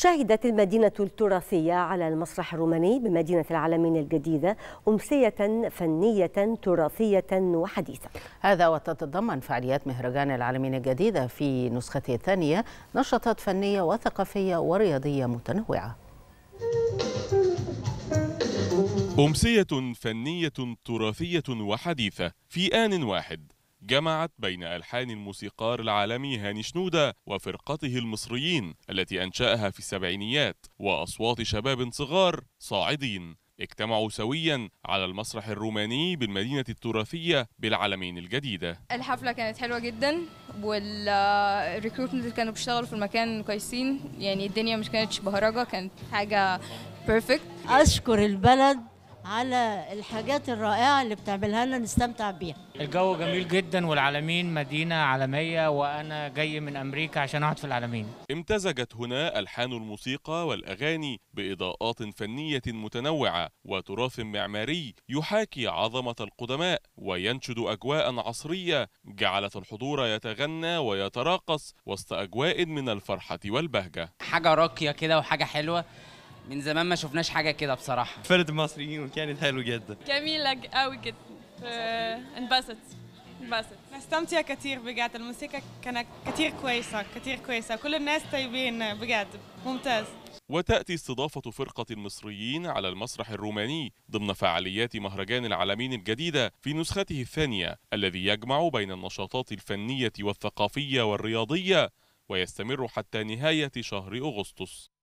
شهدت المدينة التراثية على المسرح الروماني بمدينة العالمين الجديدة أمسية فنية تراثية وحديثة هذا وتتضمن فعاليات مهرجان العالمين الجديدة في نسخته الثانية نشاطات فنية وثقافية ورياضية متنوعة أمسية فنية تراثية وحديثة في آن واحد جمعت بين ألحان الموسيقار العالمي هاني شنودة وفرقته المصريين التي أنشأها في السبعينيات وأصوات شباب صغار صاعدين اجتمعوا سويا على المسرح الروماني بالمدينة التراثية بالعلمين الجديدة الحفلة كانت حلوة جدا والريكروتمنت كانوا بيشتغلوا في المكان كويسين يعني الدنيا مش كانتش بهرجة كانت حاجة بيرفكت أشكر البلد على الحاجات الرائعه اللي بتعملها لنا نستمتع بيها الجو جميل جدا والعالمين مدينه عالميه وانا جاي من امريكا عشان اقعد في العالمين امتزجت هنا الحان الموسيقى والاغاني باضاءات فنيه متنوعه وتراث معماري يحاكي عظمه القدماء وينشد اجواء عصريه جعلت الحضور يتغنى ويتراقص وسط اجواء من الفرحه والبهجه حاجه راقيه كده وحاجه حلوه من زمان ما شفناش حاجه كده بصراحه فرد المصريين وكانت حلوه جدا جميله قوي جدا انبسط آه، انبسط نستمتع كثير بجد الموسيقى كانت كثير كويسه كثير كويسه كل الناس طيبين بجد ممتاز وتأتي استضافة فرقة المصريين على المسرح الروماني ضمن فعاليات مهرجان العالمين الجديدة في نسخته الثانية الذي يجمع بين النشاطات الفنية والثقافية والرياضية ويستمر حتى نهاية شهر أغسطس